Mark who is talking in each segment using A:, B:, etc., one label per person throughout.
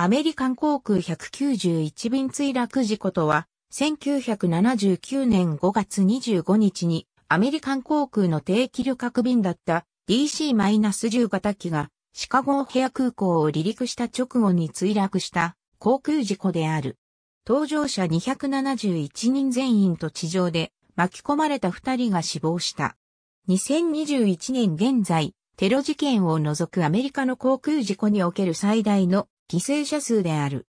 A: アメリカン航空191便墜落事故とは、1979年5月25日にアメリカン航空の定期旅客便だった DC-10 型機がシカゴヘア空港を離陸した直後に墜落した航空事故である。搭乗者271人全員と地上で巻き込まれた2人が死亡した。2021年現在、テロ事件を除くアメリカの航空事故における最大の犠牲者数である。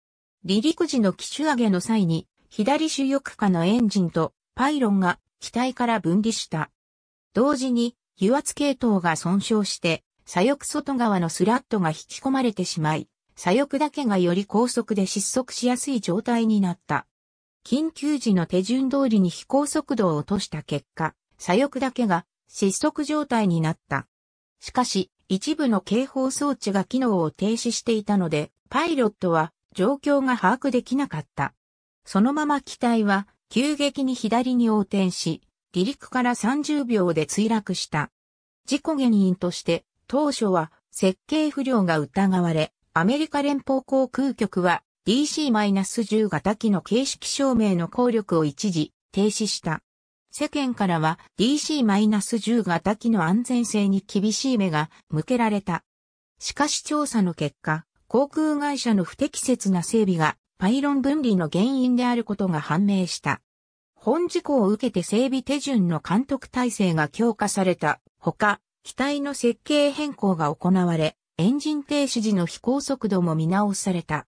A: 離陸時の機種上げの際に、左主翼下のエンジンとパイロンが機体から分離した。同時に油圧系統が損傷して、左翼外側のスラットが引き込まれてしまい、左翼だけがより高速で失速しやすい状態になった。緊急時の手順通りに飛行速度を落とした結果、左翼だけが失速状態になった。しかし、一部の警報装置が機能を停止していたので、パイロットは状況が把握できなかった。そのまま機体は急激に左に横転し、離陸から30秒で墜落した。事故原因として当初は設計不良が疑われ、アメリカ連邦航空局は DC-10 型機の形式証明の効力を一時停止した。世間からは DC-10 型機の安全性に厳しい目が向けられた。しかし調査の結果、航空会社の不適切な整備がパイロン分離の原因であることが判明した。本事故を受けて整備手順の監督体制が強化されたほか、機体の設計変更が行われ、エンジン停止時の飛行速度も見直された。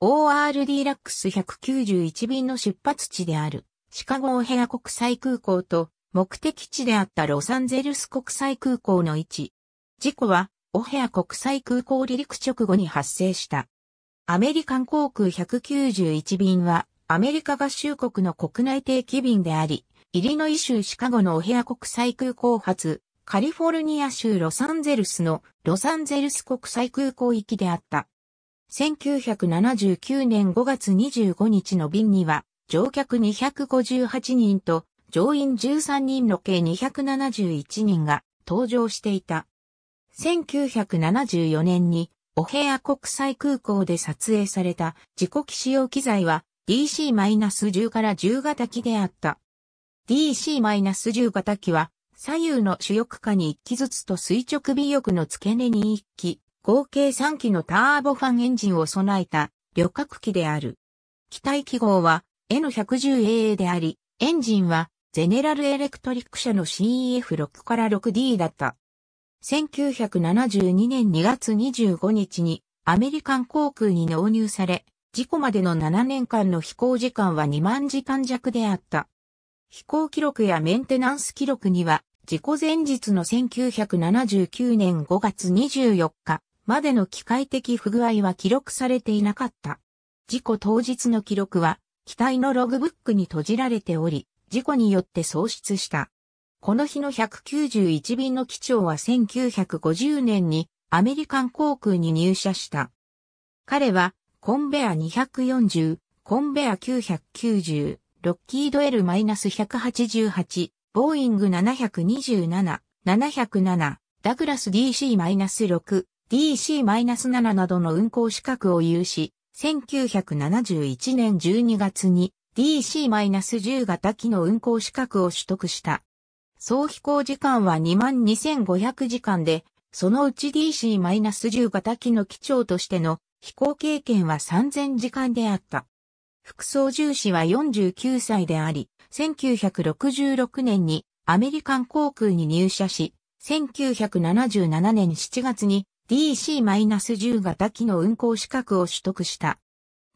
A: ORD ラックス191便の出発地である。シカゴオヘア国際空港と目的地であったロサンゼルス国際空港の位置。事故はオヘア国際空港離陸直後に発生した。アメリカン航空191便はアメリカ合衆国の国内定期便であり、イリノイ州シカゴのオヘア国際空港発、カリフォルニア州ロサンゼルスのロサンゼルス国際空港行きであった。1979年5月25日の便には乗客258人と乗員13人の計271人が搭乗していた。1974年にオヘア国際空港で撮影された自己機使用機材は DC-10 から10型機であった。DC-10 型機は左右の主翼下に1機ずつと垂直尾翼の付け根に1機、合計3機のターボファンエンジンを備えた旅客機である。機体記号は N110AA であり、エンジンはゼネラルエレクトリック社の CEF6 から 6D だった。1972年2月25日にアメリカン航空に納入され、事故までの7年間の飛行時間は2万時間弱であった。飛行記録やメンテナンス記録には、事故前日の1979年5月24日までの機械的不具合は記録されていなかった。事故当日の記録は機体のログブックに閉じられており、事故によって喪失した。この日の191便の機長は1950年にアメリカン航空に入社した。彼はコンベア240、コンベア990、ロッキード L-188、ボーイング727、707、ダグラス DC-6、DC-7 などの運航資格を有し、1971年12月に DC-10 型機の運行資格を取得した。総飛行時間は22,500時間で、そのうち DC-10 型機の機長としての飛行経験は3000時間であった。副操縦士は49歳であり、1966年にアメリカン航空に入社し、1977年7月に DC-10 型機の運航資格を取得した。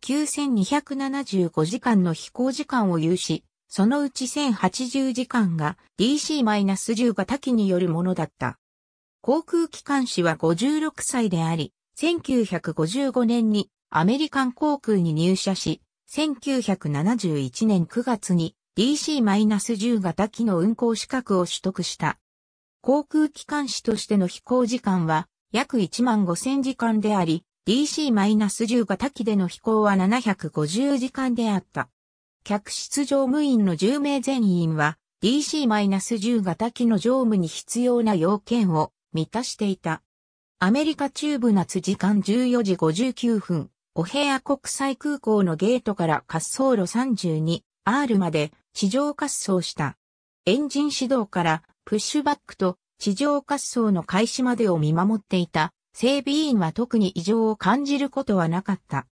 A: 9275時間の飛行時間を有し、そのうち1080時間が DC-10 型機によるものだった。航空機関士は56歳であり、1955年にアメリカン航空に入社し、1971年9月に DC-10 型機の運航資格を取得した。航空機関士としての飛行時間は約1万5000時間であり、DC-10 型機での飛行は750時間であった。客室乗務員の10名全員は DC-10 型機の乗務に必要な要件を満たしていた。アメリカ中部夏時間14時59分、オヘア国際空港のゲートから滑走路 32R まで地上滑走した。エンジン始動からプッシュバックと地上滑走の開始までを見守っていた整備員は特に異常を感じることはなかった。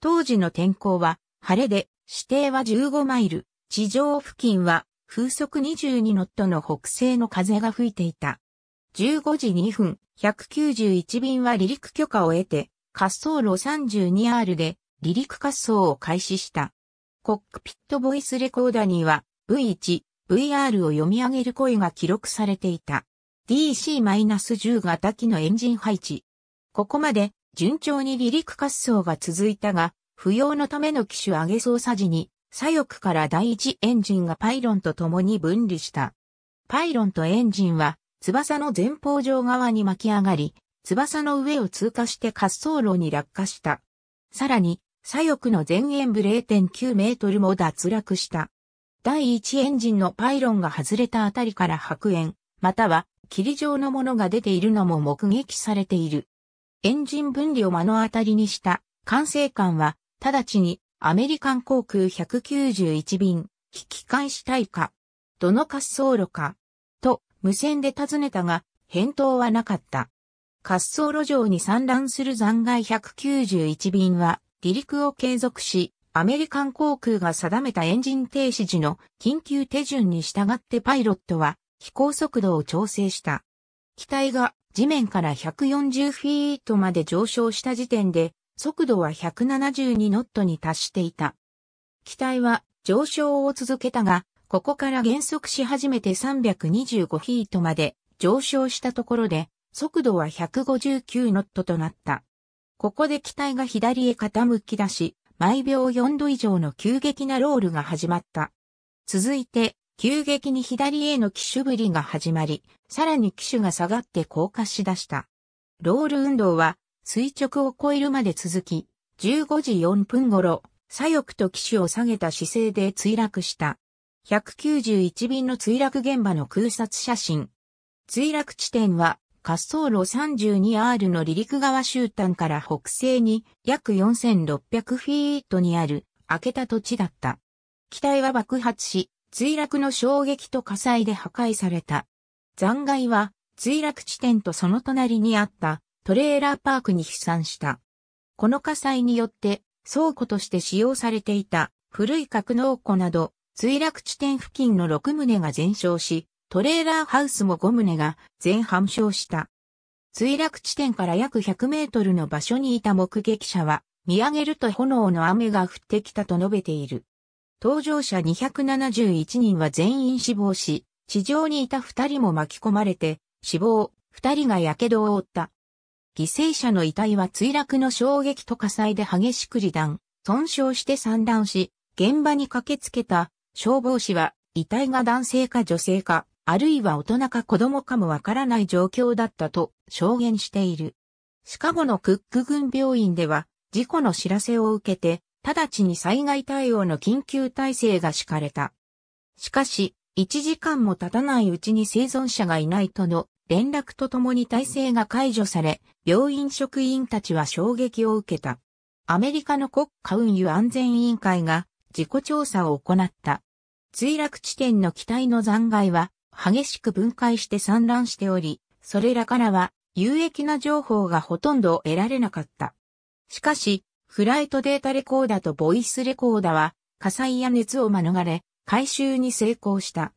A: 当時の天候は晴れで指定は15マイル、地上付近は風速22ノットの北西の風が吹いていた。15時2分、191便は離陸許可を得て、滑走路 32R で離陸滑走を開始した。コックピットボイスレコーダーには V1、VR を読み上げる声が記録されていた。DC-10 型機のエンジン配置。ここまで順調に離陸滑走が続いたが、不要のための機種上げ操作時に、左翼から第一エンジンがパイロンと共に分離した。パイロンとエンジンは、翼の前方上側に巻き上がり、翼の上を通過して滑走路に落下した。さらに、左翼の前縁部0.9メートルも脱落した。第一エンジンのパイロンが外れたあたりから白煙、または霧状のものが出ているのも目撃されている。エンジン分離を目の当たりにした管制官は、直ちにアメリカン航空191便、引き返したいか、どの滑走路か、と無線で尋ねたが、返答はなかった。滑走路上に散乱する残骸191便は、離陸を継続し、アメリカン航空が定めたエンジン停止時の緊急手順に従ってパイロットは飛行速度を調整した。機体が地面から140フィートまで上昇した時点で、速度は172ノットに達していた。機体は上昇を続けたが、ここから減速し始めて325フィートまで上昇したところで、速度は159ノットとなった。ここで機体が左へ傾き出し、毎秒4度以上の急激なロールが始まった。続いて、急激に左への機種ぶりが始まり、さらに機種が下がって降下しだした。ロール運動は垂直を超えるまで続き、15時4分頃、左翼と機種を下げた姿勢で墜落した。191便の墜落現場の空撮写真。墜落地点は滑走路 32R の離陸側終端から北西に約4600フィートにある開けた土地だった。機体は爆発し、墜落の衝撃と火災で破壊された。残骸は墜落地点とその隣にあったトレーラーパークに飛散した。この火災によって倉庫として使用されていた古い格納庫など墜落地点付近の6棟が全焼し、トレーラーハウスも5棟が全半焼した。墜落地点から約100メートルの場所にいた目撃者は、見上げると炎の雨が降ってきたと述べている。搭乗者271人は全員死亡し、地上にいた2人も巻き込まれて、死亡、2人が火傷を負った。犠牲者の遺体は墜落の衝撃と火災で激しく離断、損傷して散乱し、現場に駆けつけた消防士は遺体が男性か女性か、あるいは大人か子供かもわからない状況だったと証言している。シカゴのクック郡病院では事故の知らせを受けて直ちに災害対応の緊急体制が敷かれた。しかし、1時間も経たないうちに生存者がいないとの連絡とともに体制が解除され、病院職員たちは衝撃を受けた。アメリカの国家運輸安全委員会が事故調査を行った。墜落地点の機体の残骸は激しく分解して散乱しており、それらからは有益な情報がほとんど得られなかった。しかし、フライトデータレコーダとボイスレコーダは火災や熱を免れ回収に成功した。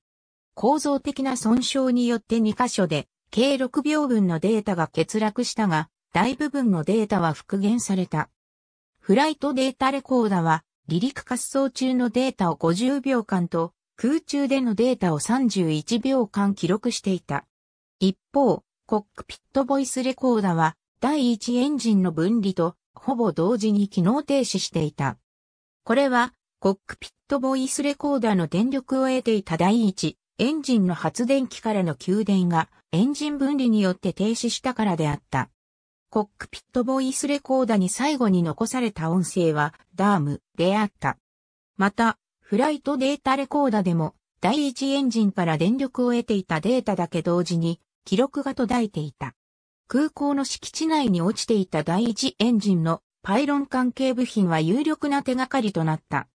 A: 構造的な損傷によって2箇所で計6秒分のデータが欠落したが、大部分のデータは復元された。フライトデータレコーダは離陸滑走中のデータを50秒間と空中でのデータを31秒間記録していた。一方、コックピットボイスレコーダは第1エンジンの分離とほぼ同時に機能停止していた。これは、コックピットボイスレコーダーの電力を得ていた第一、エンジンの発電機からの給電がエンジン分離によって停止したからであった。コックピットボイスレコーダーに最後に残された音声はダームであった。また、フライトデータレコーダーでも第一エンジンから電力を得ていたデータだけ同時に記録が途絶えていた。空港の敷地内に落ちていた第一エンジンのパイロン関係部品は有力な手がかりとなった。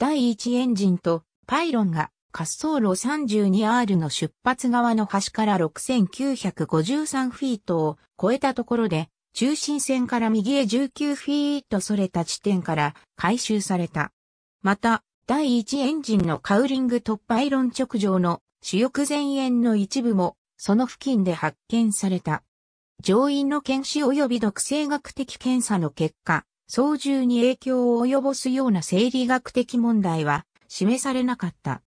A: 第一エンジンとパイロンが滑走路 32R の出発側の端から6953フィートを超えたところで、中心線から右へ19フィートそれた地点から回収された。また、第1エンジンのカウリング突破イロン直上の主翼前縁の一部もその付近で発見された。乗員の検視及び毒性学的検査の結果、操縦に影響を及ぼすような生理学的問題は示されなかった。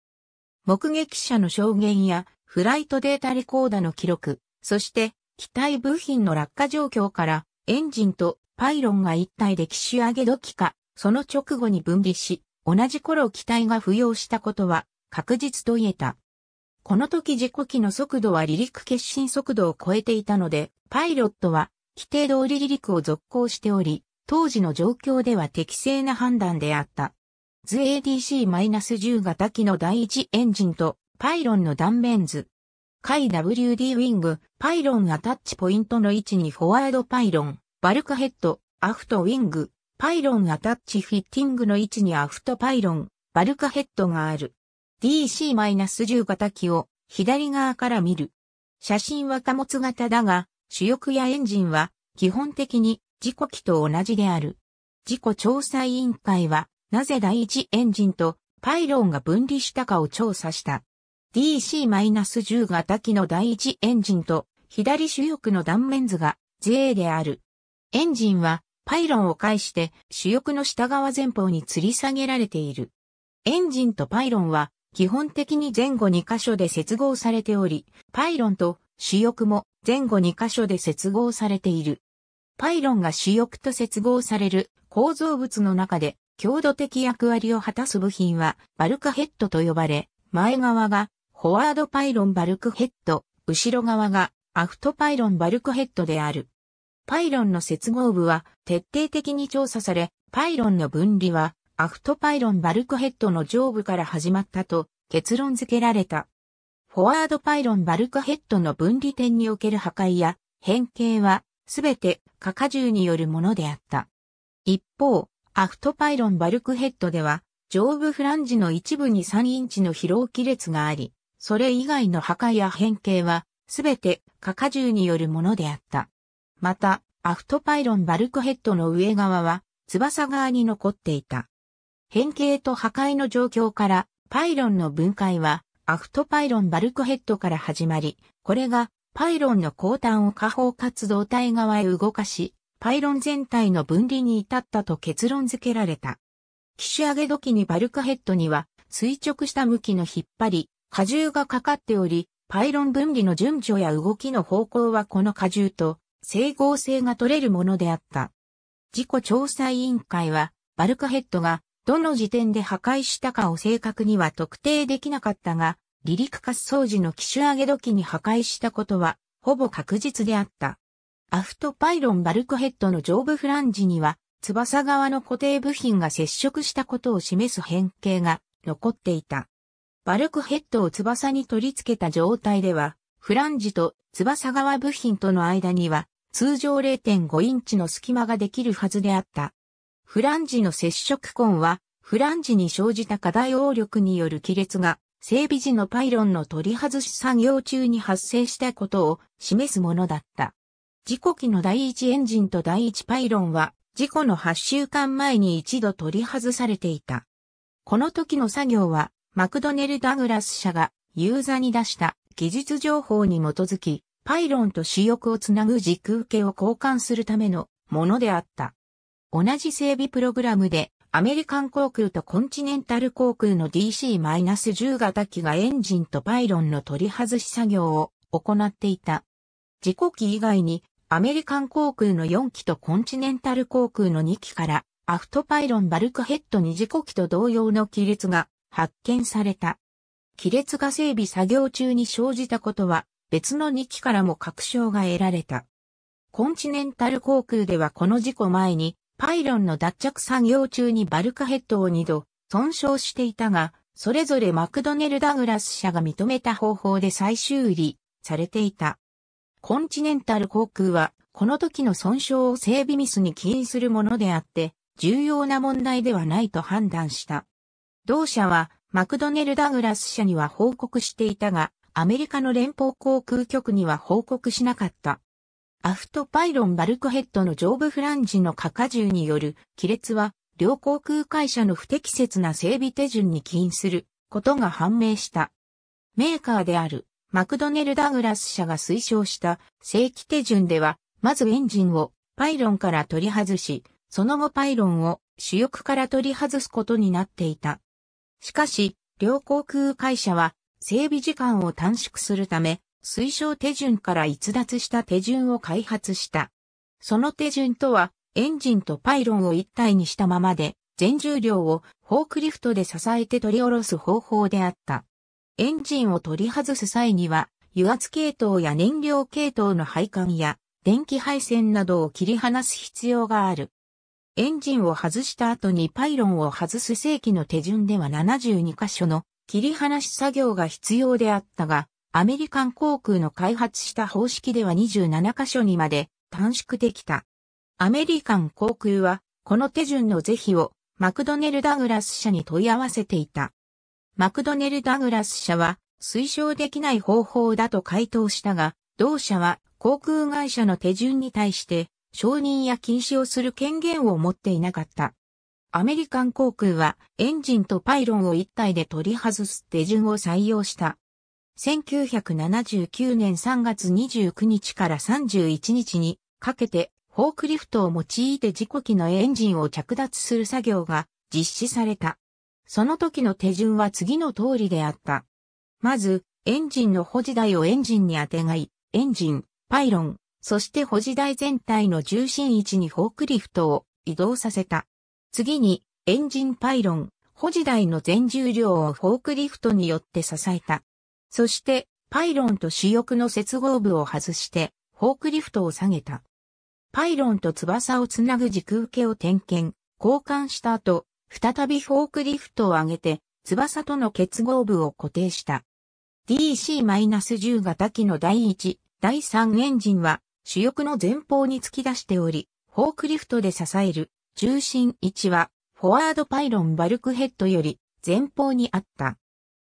A: 目撃者の証言やフライトデータレコーダーの記録、そして機体部品の落下状況からエンジンとパイロンが一体で機種上げ時か、その直後に分離し、同じ頃機体が浮揚したことは確実と言えた。この時事故機の速度は離陸決心速度を超えていたので、パイロットは規定通り離陸を続行しており、当時の状況では適正な判断であった。図 ADC-10 型機の第一エンジンとパイロンの断面図。回 WD ウィング、パイロンアタッチポイントの位置にフォワードパイロン、バルカヘッド、アフトウィング、パイロンアタッチフィッティングの位置にアフトパイロン、バルカヘッドがある。DC-10 型機を左側から見る。写真は貨物型だが、主翼やエンジンは基本的に事故機と同じである。事故調査委員会は、なぜ第一エンジンとパイロンが分離したかを調査した。DC-10 型機の第一エンジンと左主翼の断面図が J である。エンジンはパイロンを介して主翼の下側前方に吊り下げられている。エンジンとパイロンは基本的に前後2箇所で接合されており、パイロンと主翼も前後2箇所で接合されている。パイロンが主翼と接合される構造物の中で強度的役割を果たす部品はバルクヘッドと呼ばれ、前側がフォワードパイロンバルクヘッド、後ろ側がアフトパイロンバルクヘッドである。パイロンの接合部は徹底的に調査され、パイロンの分離はアフトパイロンバルクヘッドの上部から始まったと結論付けられた。フォワードパイロンバルクヘッドの分離点における破壊や変形はすべて過荷重によるものであった。一方、アフトパイロンバルクヘッドでは上部フランジの一部に3インチの疲労亀裂があり、それ以外の破壊や変形はすべて過荷重によるものであった。また、アフトパイロンバルクヘッドの上側は翼側に残っていた。変形と破壊の状況から、パイロンの分解は、アフトパイロンバルクヘッドから始まり、これが、パイロンの後端を下方活動体側へ動かし、パイロン全体の分離に至ったと結論付けられた。機種上げ時にバルクヘッドには、垂直した向きの引っ張り、荷重がかかっており、パイロン分離の順序や動きの方向はこの荷重と整合性が取れるものであった。事故調査委員会は、バルクヘッドがどの時点で破壊したかを正確には特定できなかったが、離陸滑走時の機種上げ時に破壊したことは、ほぼ確実であった。アフトパイロンバルクヘッドの上部フランジには、翼側の固定部品が接触したことを示す変形が残っていた。バルクヘッドを翼に取り付けた状態では、フランジと翼側部品との間には、通常0.5インチの隙間ができるはずであった。フランジの接触痕は、フランジに生じた過大応力による亀裂が、整備時のパイロンの取り外し作業中に発生したことを示すものだった。事故機の第一エンジンと第一パイロンは、事故の8週間前に一度取り外されていた。この時の作業は、マクドネル・ダグラス社がユーザーに出した技術情報に基づき、パイロンと主翼をつなぐ軸受けを交換するためのものであった。同じ整備プログラムで、アメリカン航空とコンチネンタル航空の DC-10 型機がエンジンとパイロンの取り外し作業を行っていた。事故機以外に、アメリカン航空の4機とコンチネンタル航空の2機から、アフトパイロンバルクヘッドに事故機と同様の亀裂が発見された。亀裂が整備作業中に生じたことは、別の2機からも確証が得られた。コンチネンタル航空ではこの事故前に、パイロンの脱着作業中にバルカヘッドを2度損傷していたが、それぞれマクドネル・ダグラス社が認めた方法で再修理されていた。コンチネンタル航空は、この時の損傷を整備ミスに起因するものであって、重要な問題ではないと判断した。同社は、マクドネル・ダグラス社には報告していたが、アメリカの連邦航空局には報告しなかった。アフトパイロンバルクヘッドの上部フランジの過荷重による亀裂は、両航空会社の不適切な整備手順に起因することが判明した。メーカーであるマクドネル・ダグラス社が推奨した正規手順では、まずエンジンをパイロンから取り外し、その後パイロンを主翼から取り外すことになっていた。しかし、両航空会社は整備時間を短縮するため、推奨手順から逸脱した手順を開発した。その手順とは、エンジンとパイロンを一体にしたままで、全重量をフォークリフトで支えて取り下ろす方法であった。エンジンを取り外す際には、油圧系統や燃料系統の配管や電気配線などを切り離す必要がある。エンジンを外した後にパイロンを外す正規の手順では72箇所の切り離し作業が必要であったが、アメリカン航空の開発した方式では27箇所にまで短縮できた。アメリカン航空は、この手順の是非をマクドネル・ダグラス社に問い合わせていた。マクドネル・ダグラス社は推奨できない方法だと回答したが、同社は航空会社の手順に対して承認や禁止をする権限を持っていなかった。アメリカン航空はエンジンとパイロンを一体で取り外す手順を採用した。1979年3月29日から31日にかけてフォークリフトを用いて自己機のエンジンを着脱する作業が実施された。その時の手順は次の通りであった。まず、エンジンの保持台をエンジンにあてがい、エンジン、パイロン、そして保持台全体の重心位置にフォークリフトを移動させた。次に、エンジンパイロン、保持台の全重量をフォークリフトによって支えた。そして、パイロンと主翼の接合部を外して、フォークリフトを下げた。パイロンと翼をつなぐ軸受けを点検、交換した後、再びフォークリフトを上げて、翼との結合部を固定した。DC-10 型機の第1、第3エンジンは、主翼の前方に突き出しており、フォークリフトで支える重心位置は、フォワードパイロンバルクヘッドより前方にあった。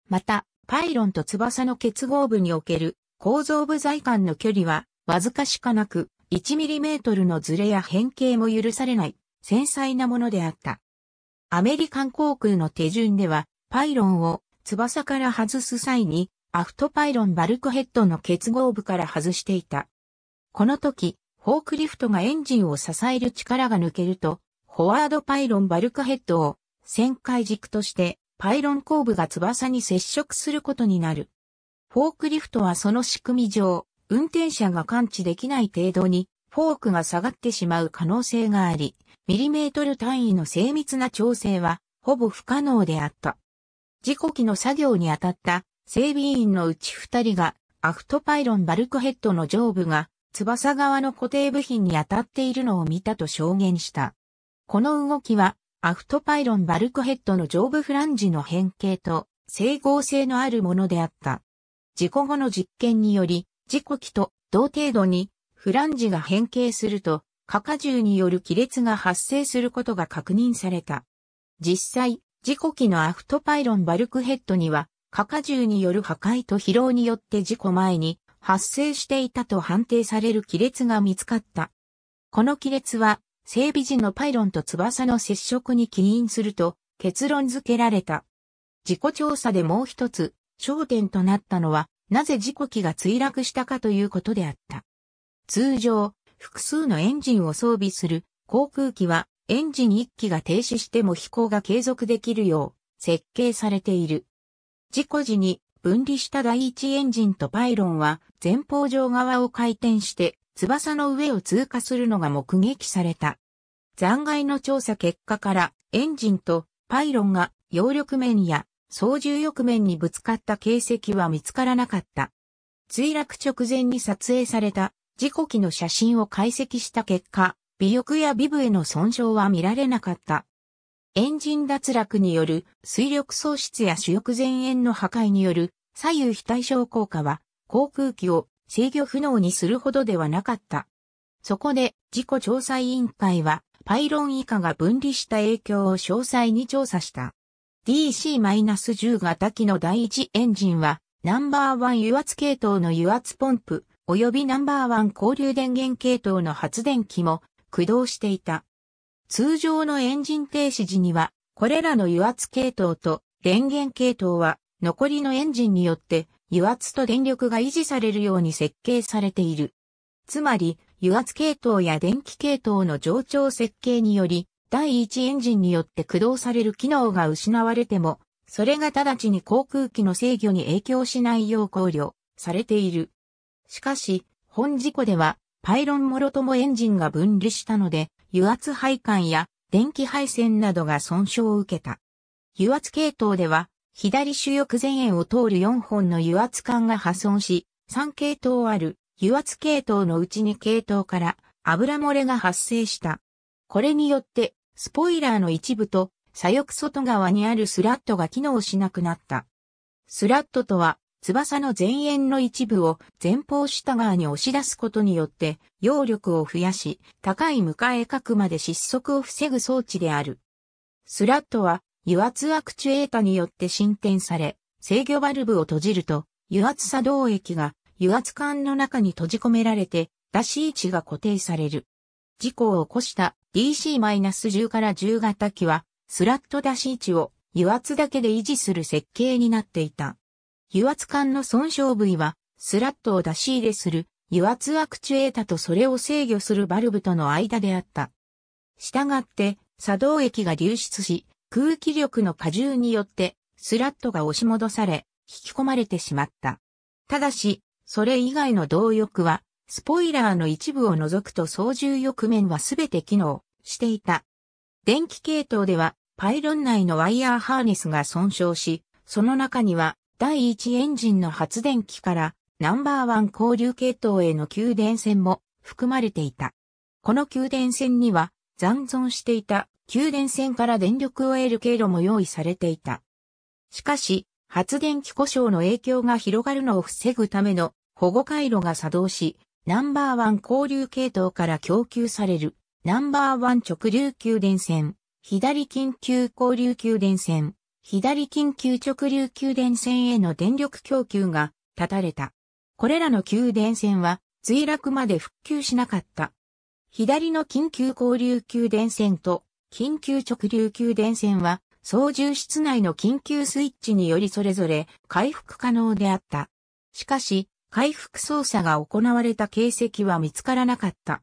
A: また、パイロンと翼の結合部における構造部材間の距離はわずかしかなく 1mm のズレや変形も許されない繊細なものであった。アメリカン航空の手順ではパイロンを翼から外す際にアフトパイロンバルクヘッドの結合部から外していた。この時、フォークリフトがエンジンを支える力が抜けると、フォワードパイロンバルクヘッドを旋回軸としてパイロン後部が翼に接触することになる。フォークリフトはその仕組み上、運転者が感知できない程度にフォークが下がってしまう可能性があり、ミリメートル単位の精密な調整はほぼ不可能であった。事故機の作業に当たった整備員のうち二人がアフトパイロンバルクヘッドの上部が翼側の固定部品に当たっているのを見たと証言した。この動きはアフトパイロンバルクヘッドの上部フランジの変形と整合性のあるものであった。事故後の実験により、事故機と同程度にフランジが変形すると、過荷重による亀裂が発生することが確認された。実際、事故機のアフトパイロンバルクヘッドには、過荷重による破壊と疲労によって事故前に発生していたと判定される亀裂が見つかった。この亀裂は整備時のパイロンと翼の接触に起因すると結論付けられた。事故調査でもう一つ焦点となったのは、なぜ事故機が墜落したかということであった。通常、複数のエンジンを装備する航空機はエンジン1機が停止しても飛行が継続できるよう設計されている。事故時に分離した第1エンジンとパイロンは前方上側を回転して翼の上を通過するのが目撃された。残骸の調査結果からエンジンとパイロンが揚力面や操縦翼面にぶつかった形跡は見つからなかった。墜落直前に撮影された事故機の写真を解析した結果、尾翼や尾部への損傷は見られなかった。エンジン脱落による水力喪失や主翼前縁の破壊による左右非対称効果は航空機を制御不能にするほどではなかった。そこで、事故調査委員会は、パイロン以下が分離した影響を詳細に調査した。DC-10 型機の第一エンジンは、ナンバーワン油圧系統の油圧ポンプ、及びナンバーワン交流電源系統の発電機も駆動していた。通常のエンジン停止時には、これらの油圧系統と電源系統は残りのエンジンによって油圧と電力が維持されるように設計されている。つまり、油圧系統や電気系統の上長設計により、第一エンジンによって駆動される機能が失われても、それが直ちに航空機の制御に影響しないよう考慮されている。しかし、本事故では、パイロンもろともエンジンが分離したので、油圧配管や電気配線などが損傷を受けた。油圧系統では、左主翼前縁を通る4本の油圧管が破損し、3系統ある油圧系統のうち2系統から油漏れが発生した。これによって、スポイラーの一部と左翼外側にあるスラットが機能しなくなった。スラットとは、翼の前縁の一部を前方下側に押し出すことによって、揚力を増やし、高い向かい角まで失速を防ぐ装置である。スラットは、油圧アクチュエータによって進展され、制御バルブを閉じると、油圧作動液が油圧管の中に閉じ込められて、出し位置が固定される。事故を起こした DC-10 から10型機は、スラット出し位置を油圧だけで維持する設計になっていた。油圧管の損傷部位は、スラットを出し入れする油圧アクチュエータとそれを制御するバルブとの間であった。したがって、作動液が流出し、空気力の荷重によってスラットが押し戻され、引き込まれてしまった。ただし、それ以外の動力は、スポイラーの一部を除くと操縦翼面はすべて機能していた。電気系統では、パイロン内のワイヤーハーネスが損傷し、その中には、第一エンジンの発電機から、ナンバーワン交流系統への給電線も含まれていた。この給電線には、残存していた給電線から電力を得る経路も用意されていた。しかし、発電機故障の影響が広がるのを防ぐための保護回路が作動し、ナンバーワン交流系統から供給されるナンバーワン直流給電線、左緊急交流給電線、左緊急直流給電線への電力供給が断たれた。これらの給電線は墜落まで復旧しなかった。左の緊急交流給電線と緊急直流給電線は、操縦室内の緊急スイッチによりそれぞれ回復可能であった。しかし、回復操作が行われた形跡は見つからなかった。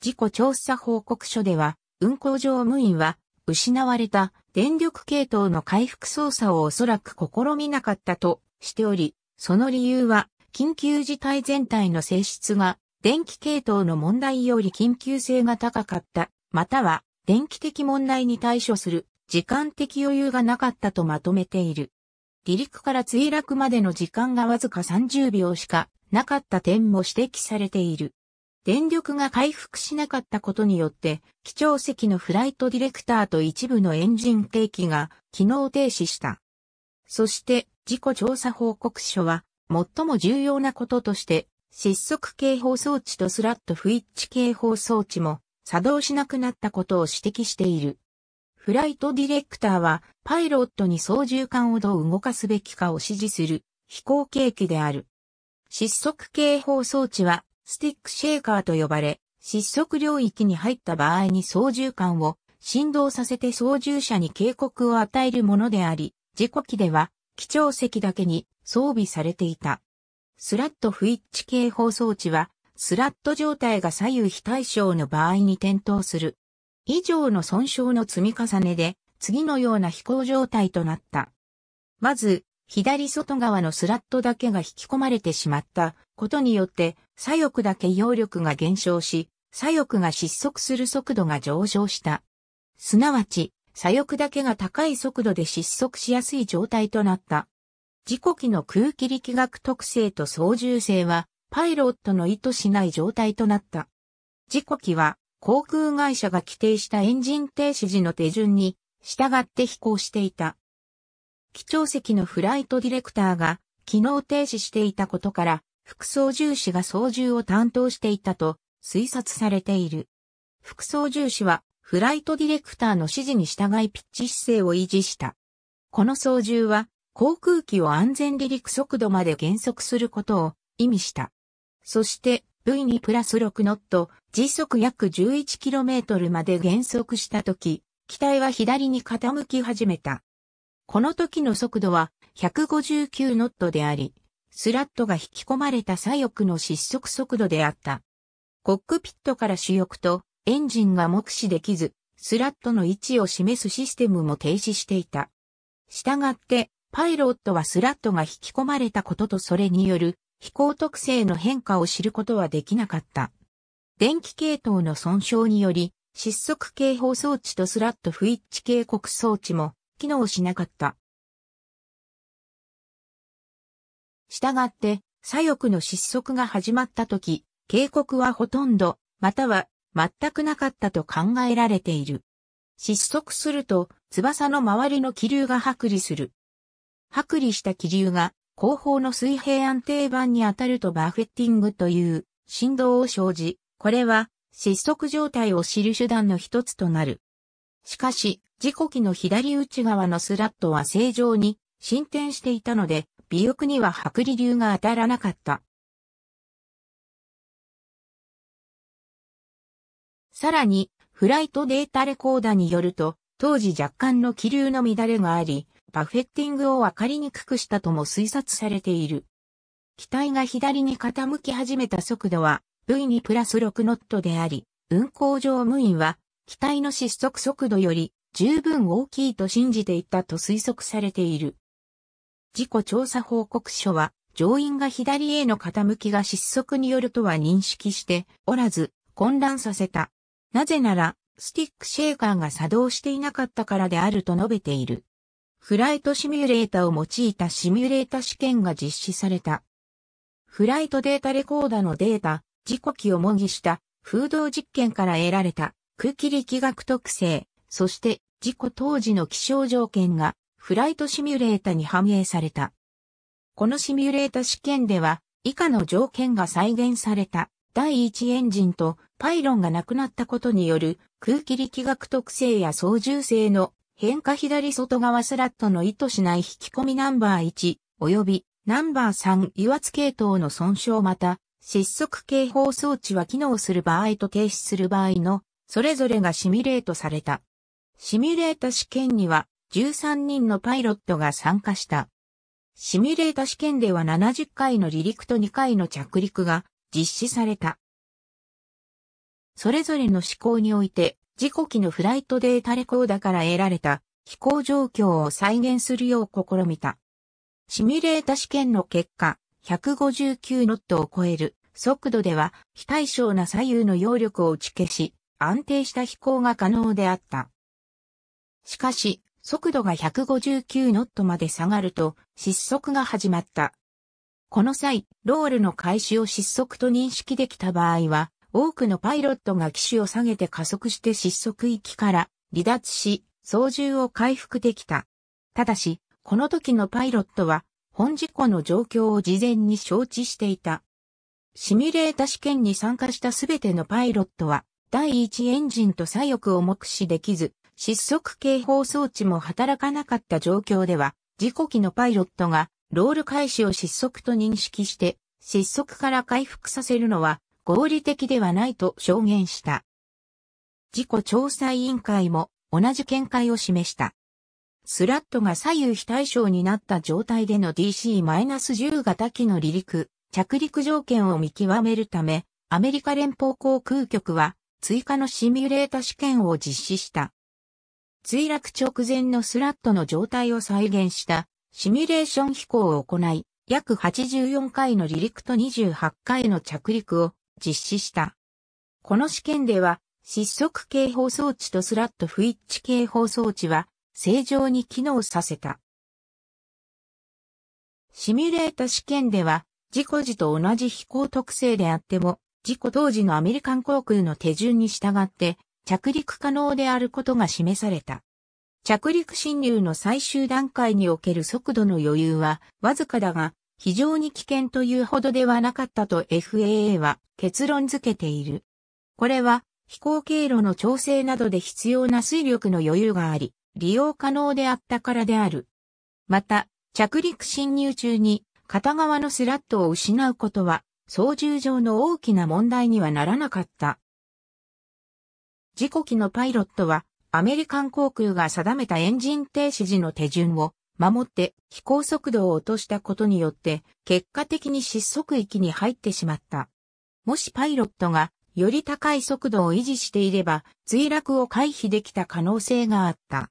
A: 事故調査報告書では、運行乗務員は、失われた電力系統の回復操作をおそらく試みなかったとしており、その理由は、緊急事態全体の性質が、電気系統の問題より緊急性が高かった、または、電気的問題に対処する時間的余裕がなかったとまとめている。離陸から墜落までの時間がわずか30秒しかなかった点も指摘されている。電力が回復しなかったことによって、基調席のフライトディレクターと一部のエンジン計器が機能停止した。そして、事故調査報告書は、最も重要なこととして、失速警報装置とスラット不一致警報装置も作動しなくなったことを指摘している。フライトディレクターは、パイロットに操縦桿をどう動かすべきかを指示する飛行計器である。失速警報装置は、スティックシェーカーと呼ばれ、失速領域に入った場合に操縦桿を振動させて操縦者に警告を与えるものであり、事故機では、機長席だけに装備されていた。スラットフィッチ警報装置は、スラット状態が左右非対称の場合に点灯する。以上の損傷の積み重ねで、次のような飛行状態となった。まず、左外側のスラットだけが引き込まれてしまったことによって、左翼だけ揚力が減少し、左翼が失速する速度が上昇した。すなわち、左翼だけが高い速度で失速しやすい状態となった。事故機の空気力学特性と操縦性はパイロットの意図しない状態となった。事故機は航空会社が規定したエンジン停止時の手順に従って飛行していた。機長席のフライトディレクターが機能停止していたことから副操縦士が操縦を担当していたと推察されている。副操縦士はフライトディレクターの指示に従いピッチ姿勢を維持した。この操縦は航空機を安全離陸速度まで減速することを意味した。そして V2 プラス6ノット、時速約 11km まで減速した時、機体は左に傾き始めた。この時の速度は159ノットであり、スラットが引き込まれた左翼の失速速度であった。コックピットから主翼とエンジンが目視できず、スラットの位置を示すシステムも停止していた。したがって、パイロットはスラットが引き込まれたこととそれによる飛行特性の変化を知ることはできなかった。電気系統の損傷により、失速警報装置とスラット不一致警告装置も機能しなかった。したがって、左翼の失速が始まった時、警告はほとんど、または全くなかったと考えられている。失速すると、翼の周りの気流が剥離する。剥離した気流が後方の水平安定板に当たるとバフェッティングという振動を生じ、これは失速状態を知る手段の一つとなる。しかし、事故機の左内側のスラットは正常に進展していたので、尾翼には剥離流が当たらなかった。さらに、フライトデータレコーダによると、当時若干の気流の乱れがあり、バフェッティングを分かりにくくしたとも推察されている。機体が左に傾き始めた速度は V2 プラス6ノットであり、運航上務員は機体の失速速度より十分大きいと信じていたと推測されている。事故調査報告書は乗員が左への傾きが失速によるとは認識しておらず混乱させた。なぜならスティックシェーカーが作動していなかったからであると述べている。フライトシミュレータを用いたシミュレータ試験が実施された。フライトデータレコーダーのデータ、時刻機を模擬した風洞実験から得られた空気力学特性、そして事故当時の気象条件がフライトシミュレータに反映された。このシミュレータ試験では以下の条件が再現された第一エンジンとパイロンがなくなったことによる空気力学特性や操縦性の変化左外側スラットの意図しない引き込みナンバー1、及びナンバー3油圧系統の損傷また、失速警報装置は機能する場合と停止する場合の、それぞれがシミュレートされた。シミュレータ試験には13人のパイロットが参加した。シミュレータ試験では70回の離陸と2回の着陸が実施された。それぞれの試行において事故機のフライトデータレコーダから得られた飛行状況を再現するよう試みた。シミュレータ試験の結果、159ノットを超える速度では非対称な左右の揚力を打ち消し、安定した飛行が可能であった。しかし、速度が159ノットまで下がると失速が始まった。この際、ロールの開始を失速と認識できた場合は、多くのパイロットが機種を下げて加速して失速域から離脱し、操縦を回復できた。ただし、この時のパイロットは、本事故の状況を事前に承知していた。シミュレータ試験に参加したすべてのパイロットは、第一エンジンと左翼を目視できず、失速警報装置も働かなかった状況では、事故機のパイロットが、ロール開始を失速と認識して、失速から回復させるのは合理的ではないと証言した。事故調査委員会も同じ見解を示した。スラットが左右非対称になった状態での DC-10 型機の離陸、着陸条件を見極めるため、アメリカ連邦航空局は追加のシミュレータ試験を実施した。墜落直前のスラットの状態を再現したシミュレーション飛行を行い、約84回の離陸と28回の着陸を実施した。この試験では、失速警報装置とスラット不一致警報装置は正常に機能させた。シミュレータ試験では、事故時と同じ飛行特性であっても、事故当時のアメリカン航空の手順に従って着陸可能であることが示された。着陸侵入の最終段階における速度の余裕はわずかだが、非常に危険というほどではなかったと FAA は結論付けている。これは飛行経路の調整などで必要な水力の余裕があり、利用可能であったからである。また、着陸侵入中に片側のスラットを失うことは、操縦上の大きな問題にはならなかった。事故機のパイロットは、アメリカン航空が定めたエンジン停止時の手順を守って飛行速度を落としたことによって、結果的に失速域に入ってしまった。もしパイロットがより高い速度を維持していれば、墜落を回避できた可能性があった。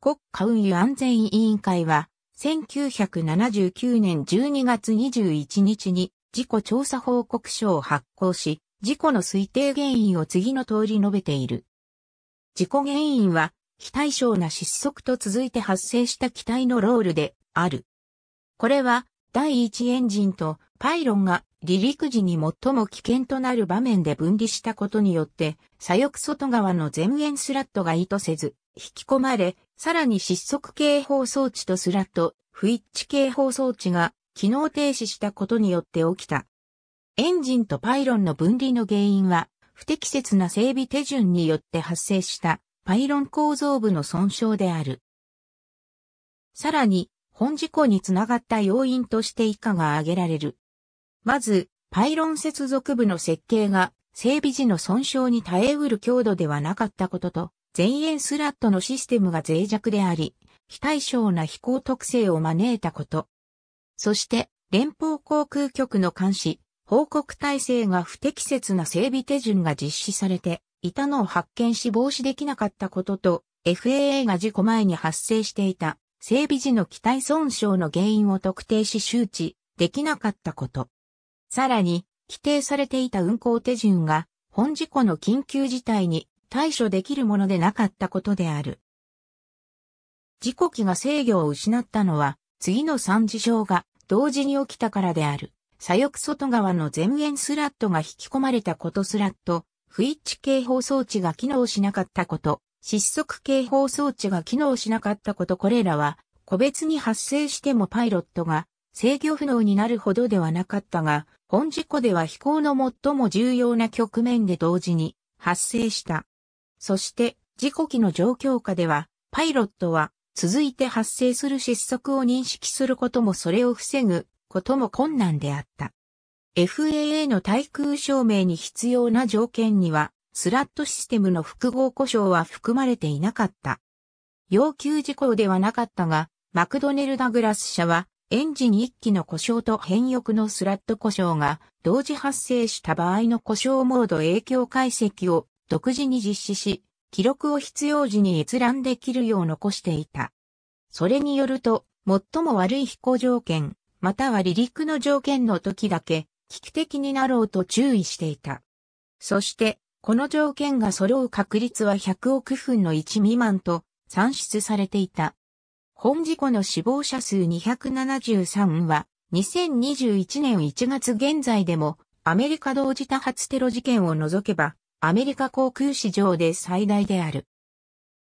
A: 国家運輸安全委員会は、1979年12月21日に事故調査報告書を発行し、事故の推定原因を次の通り述べている。事故原因は非対称な失速と続いて発生した機体のロールである。これは第一エンジンとパイロンが離陸時に最も危険となる場面で分離したことによって、左翼外側の前縁スラットが意図せず、引き込まれ、さらに失速警報装置とスラット、不一致警報装置が機能停止したことによって起きた。エンジンとパイロンの分離の原因は、不適切な整備手順によって発生したパイロン構造部の損傷である。さらに、本事故につながった要因として以下が挙げられる。まず、パイロン接続部の設計が整備時の損傷に耐えうる強度ではなかったことと、前縁スラットのシステムが脆弱であり、非対称な飛行特性を招いたこと。そして、連邦航空局の監視、報告体制が不適切な整備手順が実施されて、いたのを発見し防止できなかったことと、FAA が事故前に発生していた整備時の機体損傷の原因を特定し周知できなかったこと。さらに、規定されていた運航手順が本事故の緊急事態に対処できるものでなかったことである。事故機が制御を失ったのは、次の3事象が同時に起きたからである。左翼外側の前縁スラットが引き込まれたことスラット不一致警報装置が機能しなかったこと、失速警報装置が機能しなかったこと、これらは個別に発生してもパイロットが制御不能になるほどではなかったが、本事故では飛行の最も重要な局面で同時に発生した。そして、事故機の状況下では、パイロットは続いて発生する失速を認識することもそれを防ぐことも困難であった。FAA の対空証明に必要な条件には、スラットシステムの複合故障は含まれていなかった。要求事項ではなかったが、マクドネル・ダグラス社は、エンジン1機の故障と変翼のスラット故障が同時発生した場合の故障モード影響解析を独自に実施し、記録を必要時に閲覧できるよう残していた。それによると、最も悪い飛行条件、または離陸の条件の時だけ、危機的になろうと注意していた。そして、この条件が揃う確率は100億分の1未満と算出されていた。本事故の死亡者数273は、2021年1月現在でも、アメリカ同時多発テロ事件を除けば、アメリカ航空史上で最大である。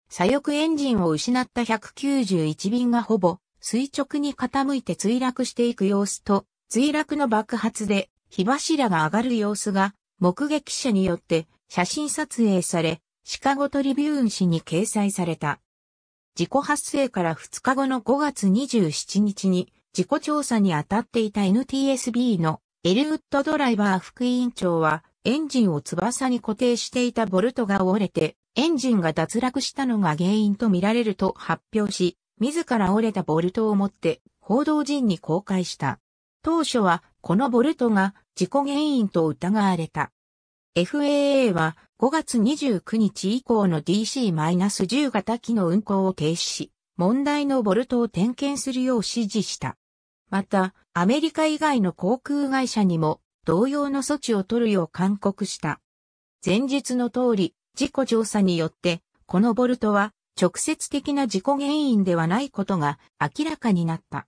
A: 左翼エンジンを失った191便がほぼ垂直に傾いて墜落していく様子と、墜落の爆発で火柱が上がる様子が目撃者によって写真撮影され、シカゴトリビューン紙に掲載された。事故発生から2日後の5月27日に事故調査に当たっていた NTSB のエルウッドドライバー副委員長はエンジンを翼に固定していたボルトが折れてエンジンが脱落したのが原因とみられると発表し、自ら折れたボルトを持って報道陣に公開した。当初はこのボルトが事故原因と疑われた。FAA は5月29日以降の DC-10 型機の運航を停止し、問題のボルトを点検するよう指示した。また、アメリカ以外の航空会社にも同様の措置を取るよう勧告した。前述の通り、事故調査によって、このボルトは直接的な事故原因ではないことが明らかになった。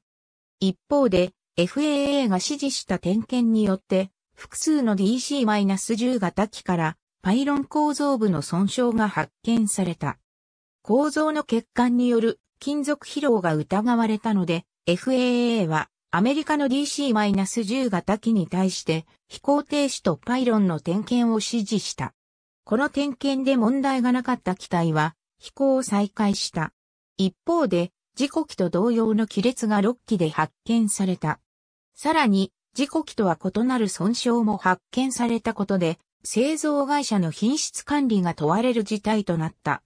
A: 一方で、FAA が指示した点検によって、複数の DC-10 型機からパイロン構造部の損傷が発見された。構造の欠陥による金属疲労が疑われたので、FAA はアメリカの DC-10 型機に対して飛行停止とパイロンの点検を指示した。この点検で問題がなかった機体は飛行を再開した。一方で、事故機と同様の亀裂が6機で発見された。さらに、事故機とは異なる損傷も発見されたことで、製造会社の品質管理が問われる事態となった。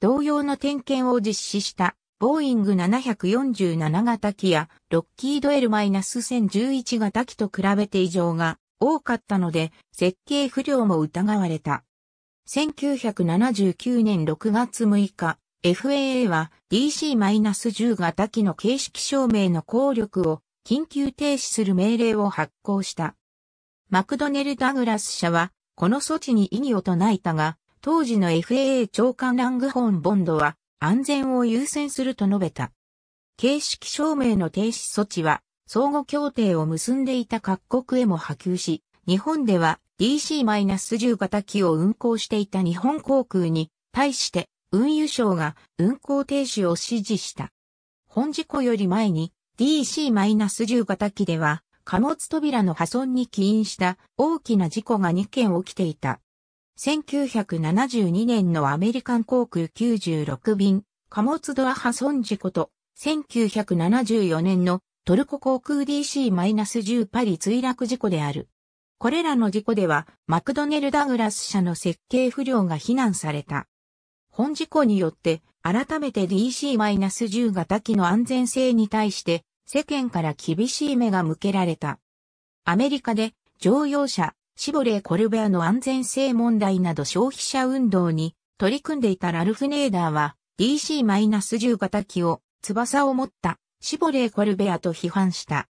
A: 同様の点検を実施したボーイング747型機やロッキード L-1011 型機と比べて異常が多かったので設計不良も疑われた。1979年6月6日、FAA は DC-10 型機の形式証明の効力を緊急停止する命令を発行した。マクドネル・ダグラス社は、この措置に異議を唱えたが、当時の FAA 長官ラングホーン・ボンドは、安全を優先すると述べた。形式証明の停止措置は、相互協定を結んでいた各国へも波及し、日本では DC-10 型機を運航していた日本航空に対して運輸省が運航停止を指示した。本事故より前に DC-10 型機では、貨物扉の破損に起因した大きな事故が2件起きていた。1972年のアメリカン航空96便貨物ドア破損事故と、1974年のトルコ航空 DC-10 パリ墜落事故である。これらの事故では、マクドネル・ダグラス社の設計不良が非難された。本事故によって、改めて DC-10 型機の安全性に対して世間から厳しい目が向けられた。アメリカで乗用車、シボレー・コルベアの安全性問題など消費者運動に取り組んでいたラルフ・ネーダーは DC-10 型機を翼を持ったシボレー・コルベアと批判した。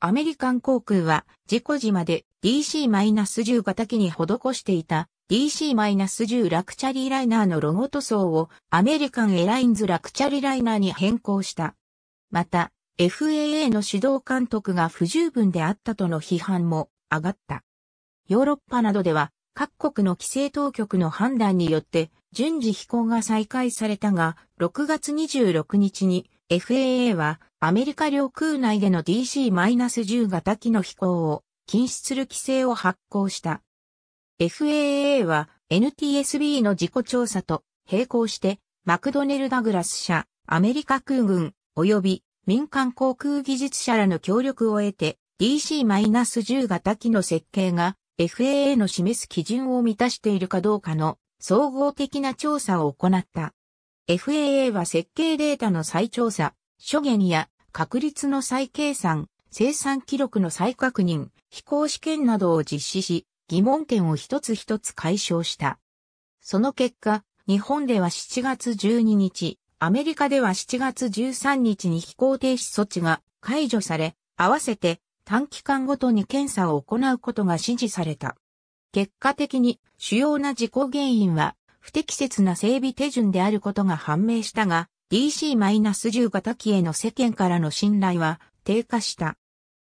A: アメリカン航空は事故時まで DC-10 型機に施していた DC-10 ラクチャリーライナーのロゴ塗装をアメリカンエラインズラクチャリーライナーに変更した。また、FAA の指導監督が不十分であったとの批判も上がった。ヨーロッパなどでは各国の規制当局の判断によって順次飛行が再開されたが、6月26日に FAA はアメリカ領空内での DC-10 型機の飛行を禁止する規制を発行した。FAA は NTSB の事故調査と並行してマクドネル・ダグラス社、アメリカ空軍及び民間航空技術者らの協力を得て DC-10 型機の設計が FAA の示す基準を満たしているかどうかの総合的な調査を行った。FAA は設計データの再調査、諸言や確率の再計算、生産記録の再確認、飛行試験などを実施し、疑問点を一つ一つ解消した。その結果、日本では7月12日、アメリカでは7月13日に飛行停止措置が解除され、合わせて短期間ごとに検査を行うことが指示された。結果的に主要な事故原因は不適切な整備手順であることが判明したが、DC-10 型機への世間からの信頼は低下した。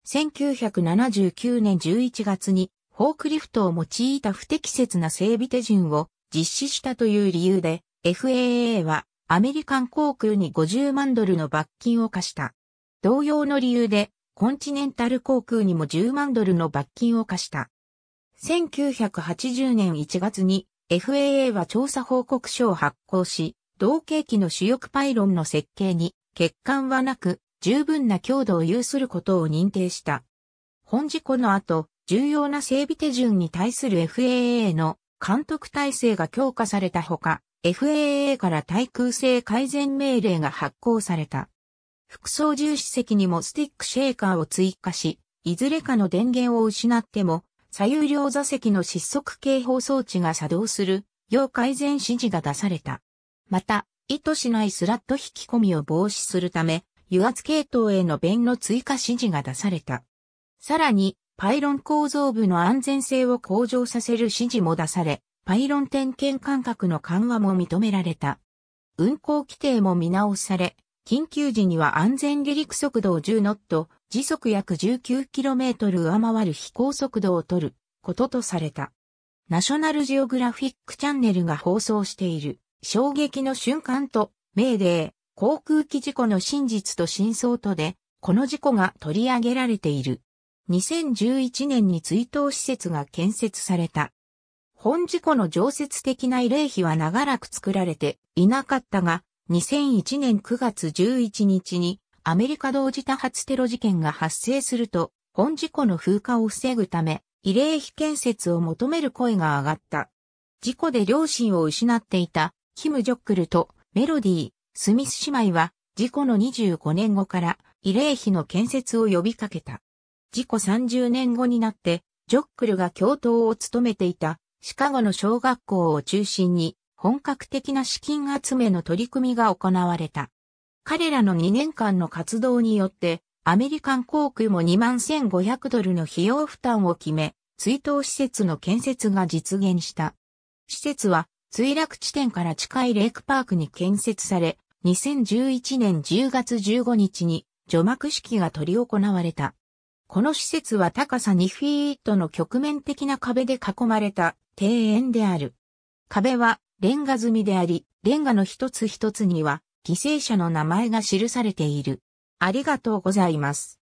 A: 1979年11月にフォークリフトを用いた不適切な整備手順を実施したという理由で FAA はアメリカン航空に50万ドルの罰金を課した。同様の理由で、コンチネンタル航空にも10万ドルの罰金を課した。1980年1月に FAA は調査報告書を発行し、同型機の主翼パイロンの設計に欠陥はなく十分な強度を有することを認定した。本事故の後、重要な整備手順に対する FAA の監督体制が強化されたほか、FAA から対空性改善命令が発行された。副操縦士席にもスティックシェーカーを追加し、いずれかの電源を失っても、左右両座席の失速警報装置が作動する、要改善指示が出された。また、意図しないスラット引き込みを防止するため、油圧系統への弁の追加指示が出された。さらに、パイロン構造部の安全性を向上させる指示も出され、パイロン点検間隔の緩和も認められた。運行規定も見直され、緊急時には安全離陸速度を10ノット、時速約 19km 上回る飛行速度を取ることとされた。ナショナルジオグラフィックチャンネルが放送している衝撃の瞬間と命令、航空機事故の真実と真相とで、この事故が取り上げられている。2011年に追悼施設が建設された。本事故の常設的な慰霊碑は長らく作られていなかったが、2001年9月11日にアメリカ同時多発テロ事件が発生すると、本事故の風化を防ぐため、慰霊碑建設を求める声が上がった。事故で両親を失っていた、キム・ジョックルとメロディー、スミス姉妹は、事故の25年後から慰霊碑の建設を呼びかけた。事故30年後になって、ジョックルが教頭を務めていたシカゴの小学校を中心に本格的な資金集めの取り組みが行われた。彼らの2年間の活動によって、アメリカン航空も21,500ドルの費用負担を決め、追悼施設の建設が実現した。施設は墜落地点から近いレイクパークに建設され、2011年10月15日に除幕式が取り行われた。この施設は高さ2フィートの局面的な壁で囲まれた庭園である。壁はレンガ積みであり、レンガの一つ一つには犠牲者の名前が記されている。ありがとうございます。